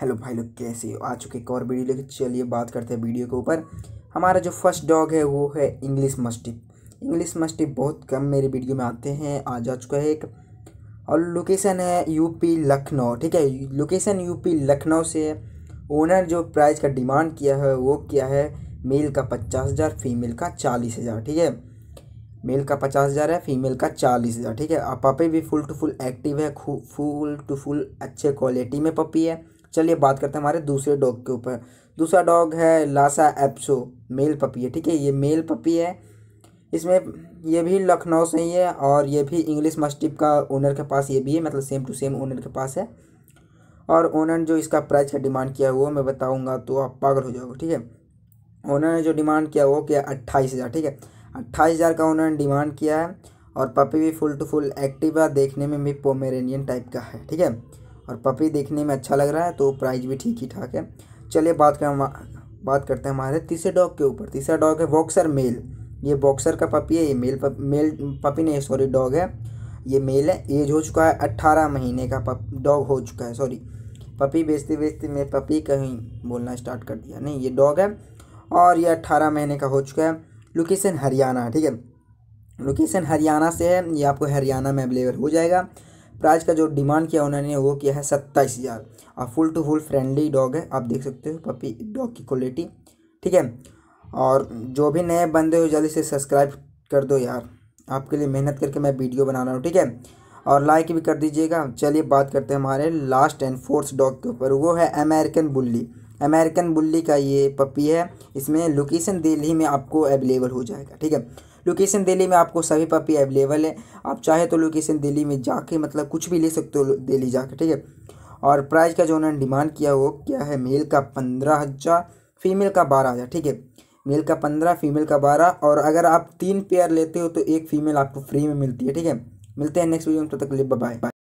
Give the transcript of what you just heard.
hello भाई लोग कैसे हो आ चुके एक और वीडियो लेकर चलिए बात करते हैं वीडियो के ऊपर हमारा जो फर्स्ट डॉग है वो है इंग्लिश मस्टिप इंग्लिश मस्टिप बहुत कम मेरे वीडियो में आते हैं आ जा चुका है एक और लोकेशन है यूपी लखनऊ ठीक है लोकेशन यूपी लखनऊ से है ओनर जो प्राइस का डिमांड किया है वो किया है मेल का पचास हज़ार फीमेल का चालीस हज़ार ठीक है मेल का पचास हज़ार है फीमेल का चालीस हज़ार ठीक है पपी भी फुल टू फुल एक्टिव है फुल टू फुल अच्छे क्वालिटी में पपी है चलिए बात करते हैं हमारे दूसरे डॉग के ऊपर दूसरा डॉग है लासा एप्सो मेल पपी है ठीक है ये मेल पपी है इसमें ये भी लखनऊ से ही है और ये भी इंग्लिश मस्टिप का ओनर के पास ये भी है मतलब सेम टू सेम ओनर के पास है और ओनर जो इसका प्राइस का डिमांड किया हुआ मैं बताऊँगा तो आप पागल हो जाओगे ठीक है ओनर ने जो डिमांड किया वो किया अट्ठाईस हज़ार ठीक है अट्ठाईस हज़ार का ओनर ने डिमांड किया है और पपी भी फुल टू फुल एक्टिव है देखने में भी पोमेरेनियन टाइप का है ठीक है और पपी देखने में अच्छा लग रहा है तो प्राइस भी ठीक ही ठाक है चलिए बात कर बात करते हैं हमारे तीसरे डॉग के ऊपर तीसरा डॉग है बॉक्सर मेल ये बॉक्सर का पपी है ये मेल मेल पपी नहीं सॉरी डॉग है ये मेल है एज हो चुका है अट्ठारह महीने का पप डॉग हो चुका है सॉरी पपी बेचते बेचते मैं पपी कहीं बोलना स्टार्ट कर दिया नहीं ये डॉग है और ये अट्ठारह महीने का हो चुका है लोकेशन हरियाणा ठीक है लोकेशन हरियाणा से है ये आपको हरियाणा में अवेलेबल हो जाएगा प्राइस का जो डिमांड किया उन्होंने वो किया है सत्ताईस हज़ार और full to full friendly dog है आप देख सकते हो पपी डॉग की क्वालिटी ठीक है और जो भी नए बंदे हो जल्दी से सब्सक्राइब कर दो यार आपके लिए मेहनत करके मैं वीडियो बना रहा हूँ ठीक है और लाइक भी कर दीजिएगा चलिए बात करते हैं हमारे लास्ट एंड फोर्थ डॉग के ऊपर वो है अमेरिकन बुल्ली अमेरिकन बुल्ली का ये पपी है इसमें लोकेशन दिल्ली में आपको अवेलेबल हो जाएगा ठीक है लोकेशन दिल्ली में आपको सभी पपी अवेलेबल है आप चाहे तो लोकेशन दिल्ली में जाके मतलब कुछ भी ले सकते हो दिल्ली जाके ठीक है और प्राइस का जो उन्होंने डिमांड किया वो क्या है मेल का पंद्रह हज़ार फीमेल का बारह हज़ार ठीक है मेल का पंद्रह फीमेल का बारह और अगर आप तीन पेयर लेते हो तो एक फीमेल आपको फ्री में मिलती है ठीक है मिलते हैं नेक्स्ट वीडियो में तो तक बाय बाय